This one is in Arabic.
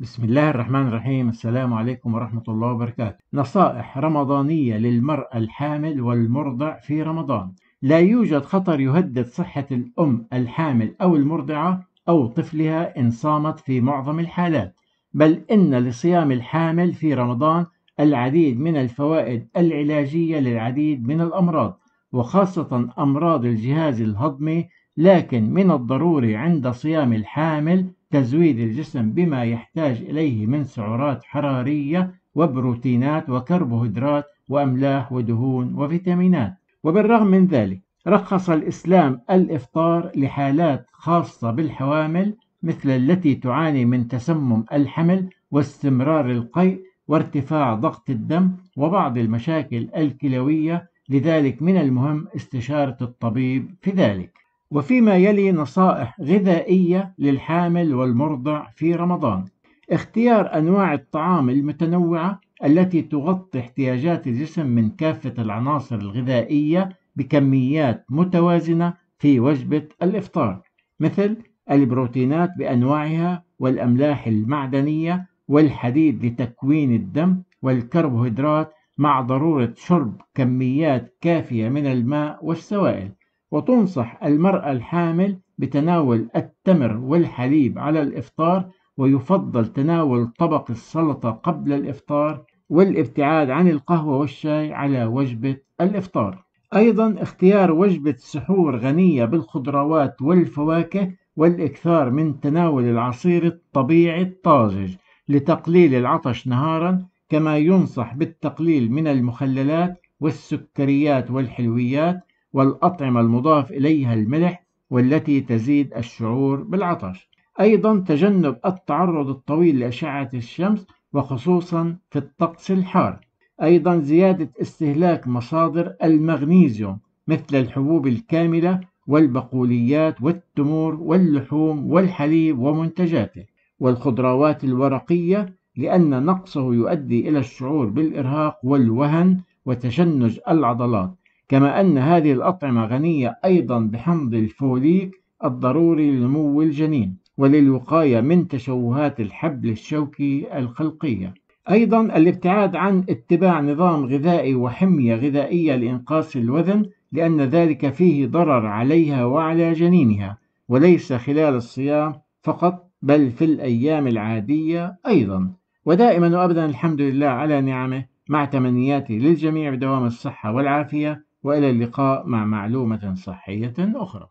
بسم الله الرحمن الرحيم السلام عليكم ورحمة الله وبركاته نصائح رمضانية للمرأة الحامل والمرضع في رمضان لا يوجد خطر يهدد صحة الأم الحامل أو المرضعة أو طفلها إن صامت في معظم الحالات بل إن لصيام الحامل في رمضان العديد من الفوائد العلاجية للعديد من الأمراض وخاصة أمراض الجهاز الهضمي لكن من الضروري عند صيام الحامل تزويد الجسم بما يحتاج إليه من سعرات حرارية وبروتينات وكربوهيدرات وأملاح ودهون وفيتامينات وبالرغم من ذلك رخص الإسلام الإفطار لحالات خاصة بالحوامل مثل التي تعاني من تسمم الحمل واستمرار القيء وارتفاع ضغط الدم وبعض المشاكل الكلوية لذلك من المهم استشارة الطبيب في ذلك وفيما يلي نصائح غذائية للحامل والمرضع في رمضان اختيار أنواع الطعام المتنوعة التي تغطي احتياجات الجسم من كافة العناصر الغذائية بكميات متوازنة في وجبة الإفطار مثل البروتينات بأنواعها والأملاح المعدنية والحديد لتكوين الدم والكربوهيدرات مع ضرورة شرب كميات كافية من الماء والسوائل وتنصح المرأة الحامل بتناول التمر والحليب على الإفطار ويفضل تناول طبق السلطة قبل الإفطار والابتعاد عن القهوة والشاي على وجبة الإفطار أيضا اختيار وجبة سحور غنية بالخضروات والفواكه والإكثار من تناول العصير الطبيعي الطازج لتقليل العطش نهارا كما ينصح بالتقليل من المخللات والسكريات والحلويات والأطعمة المضاف إليها الملح والتي تزيد الشعور بالعطش أيضا تجنب التعرض الطويل لأشعة الشمس وخصوصا في الطقس الحار أيضا زيادة استهلاك مصادر المغنيسيوم مثل الحبوب الكاملة والبقوليات والتمور واللحوم والحليب ومنتجاته والخضروات الورقية لأن نقصه يؤدي إلى الشعور بالإرهاق والوهن وتشنج العضلات كما أن هذه الأطعمة غنية أيضا بحمض الفوليك الضروري لنمو الجنين وللوقاية من تشوهات الحبل الشوكي الخلقية أيضا الابتعاد عن اتباع نظام غذائي وحمية غذائية لإنقاص الوزن لأن ذلك فيه ضرر عليها وعلى جنينها وليس خلال الصيام فقط بل في الأيام العادية أيضا ودائما وأبدا الحمد لله على نعمه مع تمنياتي للجميع بدوام الصحة والعافية وإلى اللقاء مع معلومة صحية أخرى